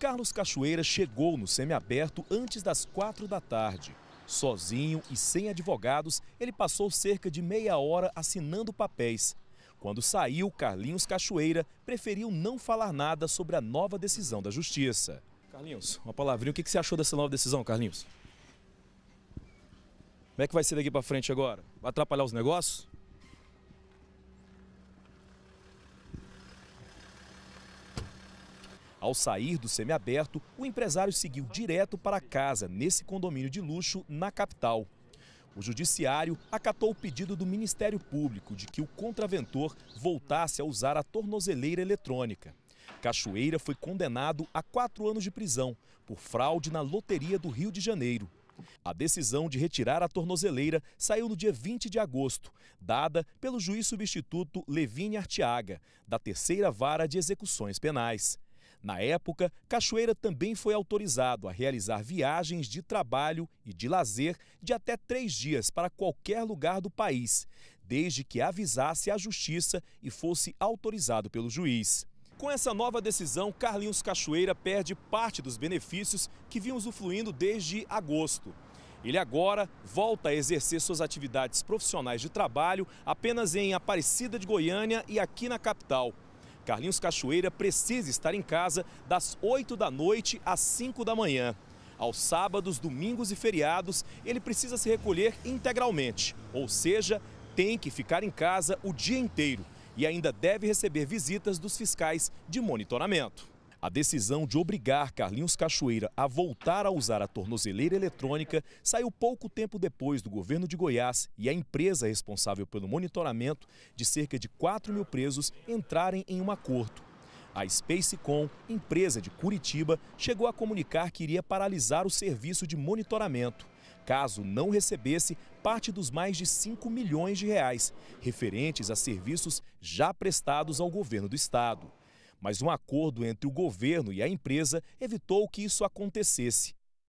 Carlos Cachoeira chegou no semiaberto antes das quatro da tarde. Sozinho e sem advogados, ele passou cerca de meia hora assinando papéis. Quando saiu, Carlinhos Cachoeira preferiu não falar nada sobre a nova decisão da Justiça. Carlinhos, uma palavrinha. O que você achou dessa nova decisão, Carlinhos? Como é que vai ser daqui para frente agora? Vai atrapalhar os negócios? Ao sair do semiaberto, o empresário seguiu direto para casa, nesse condomínio de luxo, na capital. O judiciário acatou o pedido do Ministério Público de que o contraventor voltasse a usar a tornozeleira eletrônica. Cachoeira foi condenado a quatro anos de prisão por fraude na loteria do Rio de Janeiro. A decisão de retirar a tornozeleira saiu no dia 20 de agosto, dada pelo juiz substituto Levine Artiaga, da terceira vara de execuções penais. Na época, Cachoeira também foi autorizado a realizar viagens de trabalho e de lazer de até três dias para qualquer lugar do país, desde que avisasse a justiça e fosse autorizado pelo juiz. Com essa nova decisão, Carlinhos Cachoeira perde parte dos benefícios que vinham usufruindo desde agosto. Ele agora volta a exercer suas atividades profissionais de trabalho apenas em Aparecida de Goiânia e aqui na capital. Carlinhos Cachoeira precisa estar em casa das 8 da noite às 5 da manhã. Aos sábados, domingos e feriados, ele precisa se recolher integralmente, ou seja, tem que ficar em casa o dia inteiro e ainda deve receber visitas dos fiscais de monitoramento. A decisão de obrigar Carlinhos Cachoeira a voltar a usar a tornozeleira eletrônica saiu pouco tempo depois do governo de Goiás e a empresa responsável pelo monitoramento de cerca de 4 mil presos entrarem em um acordo. A Spacecom, empresa de Curitiba, chegou a comunicar que iria paralisar o serviço de monitoramento, caso não recebesse parte dos mais de 5 milhões de reais referentes a serviços já prestados ao governo do estado mas um acordo entre o governo e a empresa evitou que isso acontecesse.